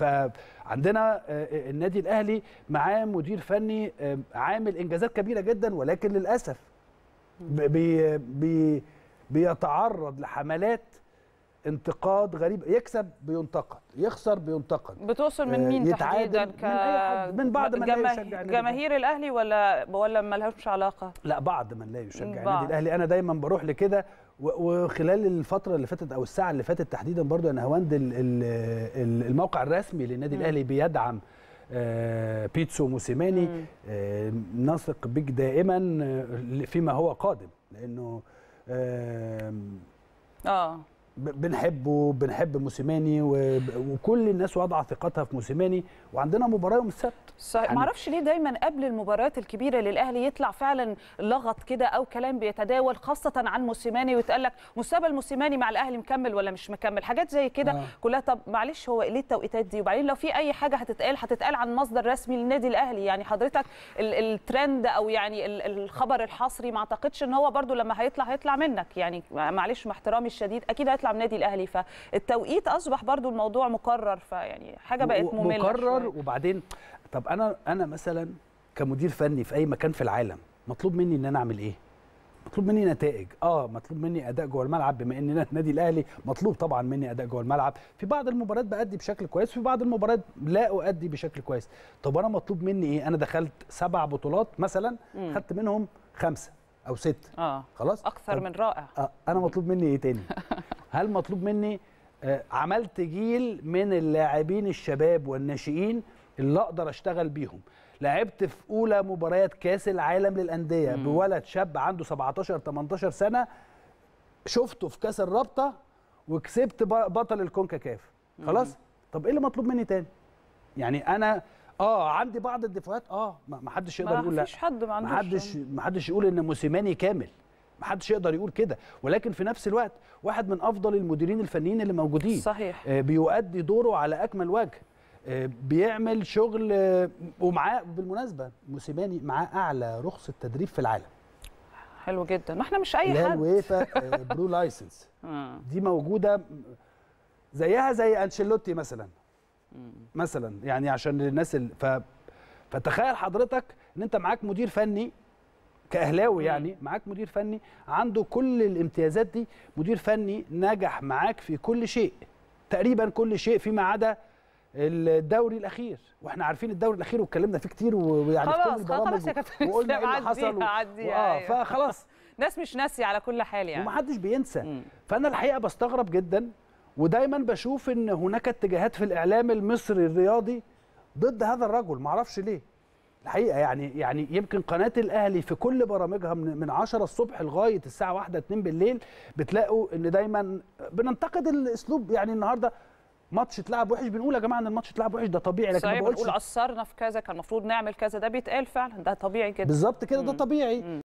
فعندنا آه، آه، النادي الاهلي معاه مدير فني آه، عامل انجازات كبيره جدا ولكن للاسف بي بي بيتعرض لحملات انتقاد غريب يكسب بينتقد يخسر بينتقد بتوصل من مين تحديدا ك... من, أي من بعض من جماه... لا يشجع جماهير الاهلي ولا ولا ملهاش علاقه لا بعض من لا يشجع النادي الاهلي انا دايما بروح لكده وخلال الفتره اللي فاتت او الساعه اللي فاتت تحديدا برضو يا هواند الموقع الرسمي للنادي الاهلي بيدعم آه، بيتسو موسيماني آه، نثق بك دائما آه، فيما هو قادم لانه اه بنحبه بنحب موسيماني وكل الناس واضعه ثقتها في موسيماني وعندنا مباراه يوم السبت صحيح يعني معرفش ليه دايما قبل المباريات الكبيره للاهلي يطلع فعلا لغط كده او كلام بيتداول خاصه عن موسيماني ويتقال لك مستقبل موسيماني مع الاهلي مكمل ولا مش مكمل حاجات زي كده آه. كلها طب معلش هو ليه التوقيتات دي وبعدين لو في اي حاجه هتتقال هتتقال عن مصدر رسمي للنادي الاهلي يعني حضرتك الترند او يعني الخبر الحصري ما اعتقدش ان هو برده لما هيطلع هيطلع منك يعني معلش مع احترامي الشديد اكيد هيطلع بيدفع نادي النادي الاهلي فالتوقيت اصبح برضو الموضوع مقرر فيعني حاجه بقت ممله مقرر شوية. وبعدين طب انا انا مثلا كمدير فني في اي مكان في العالم مطلوب مني ان انا اعمل ايه مطلوب مني نتائج اه مطلوب مني اداء جوه الملعب بما ان النادي الاهلي مطلوب طبعا مني اداء جوه الملعب في بعض المباريات بادي بشكل كويس في بعض المباريات لا اؤدي بشكل كويس طب انا مطلوب مني ايه انا دخلت سبع بطولات مثلا خدت منهم خمسه او ستة اه خلاص اكثر من رائع آه انا مطلوب مني ايه تاني هل مطلوب مني آه، عملت جيل من اللاعبين الشباب والناشئين اللي اقدر اشتغل بيهم لعبت في اولى مباريات كاس العالم للانديه بولد شاب عنده 17 18 سنه شفته في كاس الرابطه وكسبت بطل الكونكاكاف خلاص طب ايه اللي مطلوب مني تاني يعني انا اه عندي بعض الدفاعات اه ما حدش يقدر يقول لا ما حدش حد ما عندوش ما حدش يقول ان موسيماني كامل محدش يقدر يقول كده ولكن في نفس الوقت واحد من افضل المديرين الفنيين اللي موجودين صحيح آه، بيؤدي دوره على اكمل وجه آه، بيعمل شغل آه، ومعاه بالمناسبه موسيماني معاه اعلى رخصه تدريب في العالم حلو جدا ما احنا مش اي حد الويفا برو لايسنس دي موجوده زيها زي انشيلوتي مثلا مثلا يعني عشان الناس ف... فتخيل حضرتك ان انت معاك مدير فني كاهلاوي يعني معاك مدير فني عنده كل الامتيازات دي مدير فني نجح معاك في كل شيء تقريبا كل شيء فيما عدا الدوري الاخير واحنا عارفين الدوري الاخير واتكلمنا فيه كتير ويعني خلاص خلاص يا كابتن وقلنا ايه اللي حصل و... اه أيوه. فخلاص ناس مش ناسيه على كل حال يعني ومحدش بينسى مم. فانا الحقيقه بستغرب جدا ودايما بشوف ان هناك اتجاهات في الاعلام المصري الرياضي ضد هذا الرجل معرفش ليه الحقيقه يعني يعني يمكن قناه الاهلي في كل برامجها من 10 الصبح لغايه الساعه 1 2 بالليل بتلاقوا ان دايما بننتقد الاسلوب يعني النهارده ماتش اتلعب وحش بنقول يا جماعه ان الماتش اتلعب وحش ده طبيعي لكن بنقول قصرنا في كذا كان المفروض نعمل كذا ده بيتقال فعلا ده طبيعي كده بالظبط كده ده طبيعي مم.